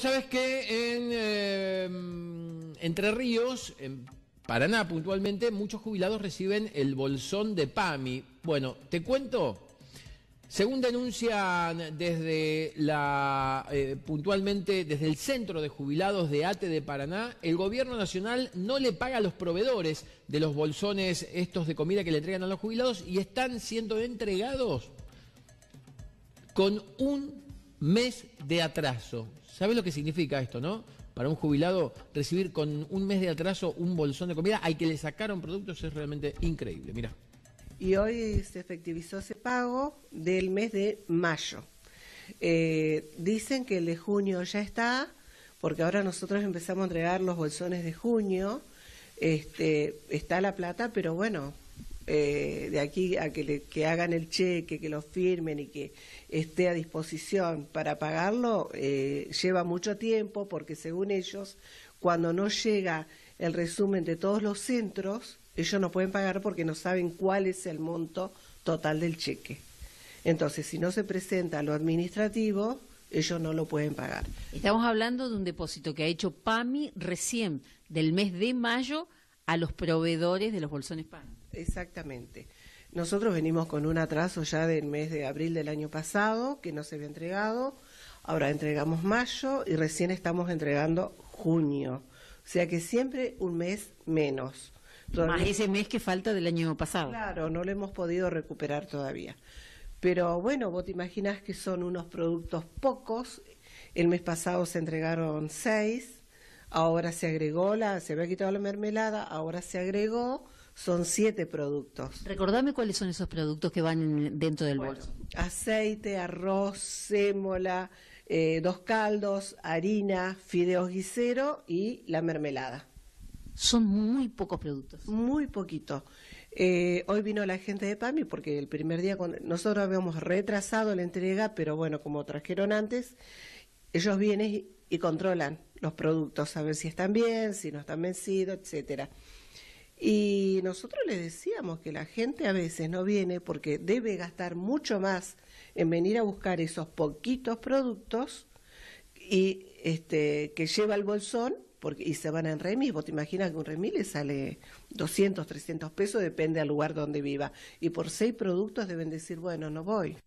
Pues, sabes que en em, Entre Ríos, en Paraná puntualmente, muchos jubilados reciben el bolsón de PAMI. Bueno, te cuento, según denuncian desde la eh, puntualmente desde el Centro de Jubilados de ATE de Paraná, el gobierno nacional no le paga a los proveedores de los bolsones estos de comida que le entregan a los jubilados y están siendo entregados con un mes de atraso. ¿Sabes lo que significa esto, no? Para un jubilado recibir con un mes de atraso un bolsón de comida al que le sacaron productos es realmente increíble. Mira. Y hoy se efectivizó ese pago del mes de mayo. Eh, dicen que el de junio ya está, porque ahora nosotros empezamos a entregar los bolsones de junio. Este, está la plata, pero bueno, eh, de aquí a que, hagan el cheque, que lo firmen y que esté a disposición para pagarlo, eh, lleva mucho tiempo porque según ellos, cuando no llega el resumen de todos los centros, ellos no pueden pagar porque no saben cuál es el monto total del cheque. Entonces, si no se presenta lo administrativo, ellos no lo pueden pagar. Estamos hablando de un depósito que ha hecho PAMI recién, del mes de mayo, a los proveedores de los bolsones PAMI. Exactamente. Nosotros venimos con un atraso ya del mes de abril del año pasado que no se había entregado. Ahora entregamos mayo y recién estamos entregando junio. O sea que siempre un mes menos. Más ese mes que falta del año pasado. Claro, no lo hemos podido recuperar todavía. Pero bueno, vos te imaginas que son unos productos pocos. El mes pasado se entregaron seis, ahora se agregó la, se había quitado la mermelada, ahora se agregó son siete productos. Recordame cuáles son esos productos que van dentro del bolso. Aceite, arroz, sémola, eh, dos caldos, harina, fideos guisero y la mermelada. Son muy pocos productos. Muy poquito. Eh, hoy vino la gente de PAMI porque el primer día nosotros habíamos retrasado la entrega, pero bueno, como trajeron antes, ellos vienen y, y controlan los productos, a ver si están bien, si no están vencidos, etcétera. Y nosotros le decíamos que la gente a veces no viene porque debe gastar mucho más en venir a buscar esos poquitos productos y este, que lleva el bolsón porque, y se van en remis. Vos te imaginas que un remis le sale 200, 300 pesos, depende del lugar donde viva. Y por seis productos deben decir, bueno, no voy.